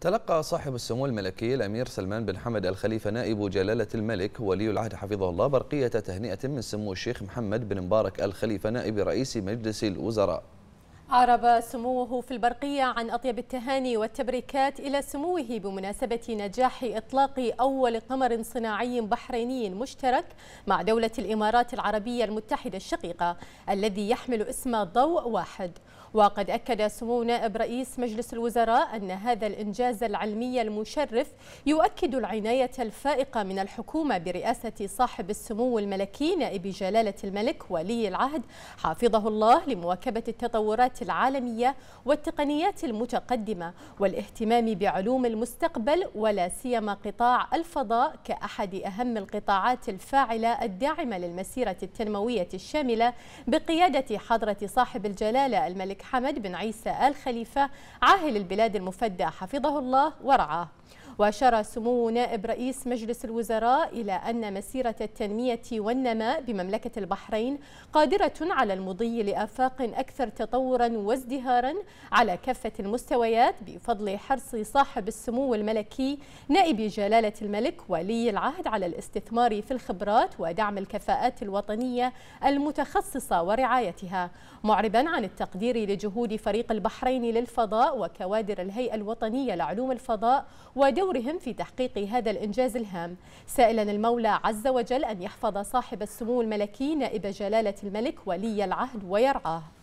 تلقى صاحب السمو الملكي الأمير سلمان بن حمد الخليفة نائب جلالة الملك ولي العهد حفظه الله برقية تهنئة من سمو الشيخ محمد بن مبارك الخليفة نائب رئيس مجلس الوزراء أعرب سموه في البرقية عن أطيب التهاني والتبريكات إلى سموه بمناسبة نجاح إطلاق أول قمر صناعي بحريني مشترك مع دولة الإمارات العربية المتحدة الشقيقة الذي يحمل اسم ضوء واحد وقد أكد سمو نائب رئيس مجلس الوزراء أن هذا الإنجاز العلمي المشرف يؤكد العناية الفائقة من الحكومة برئاسة صاحب السمو الملكي نائب جلالة الملك ولي العهد حافظه الله لمواكبة التطورات الخبرات العالمية والتقنيات المتقدمة والاهتمام بعلوم المستقبل ولا سيما قطاع الفضاء كأحد أهم القطاعات الفاعلة الداعمة للمسيرة التنموية الشاملة بقيادة حضرة صاحب الجلالة الملك حمد بن عيسى آل خليفة عاهل البلاد المفدى حفظه الله ورعاه وأشار سمو نائب رئيس مجلس الوزراء إلى أن مسيرة التنمية والنماء بمملكة البحرين قادرة على المضي لآفاق أكثر تطورا وازدهارا على كافة المستويات بفضل حرص صاحب السمو الملكي نائب جلالة الملك ولي العهد على الاستثمار في الخبرات ودعم الكفاءات الوطنية المتخصصة ورعايتها معربا عن التقدير لجهود فريق البحرين للفضاء وكوادر الهيئة الوطنية لعلوم الفضاء ودولة دورهم في تحقيق هذا الإنجاز الهام سائلا المولى عز وجل أن يحفظ صاحب السمو الملكي نائب جلالة الملك ولي العهد ويرعاه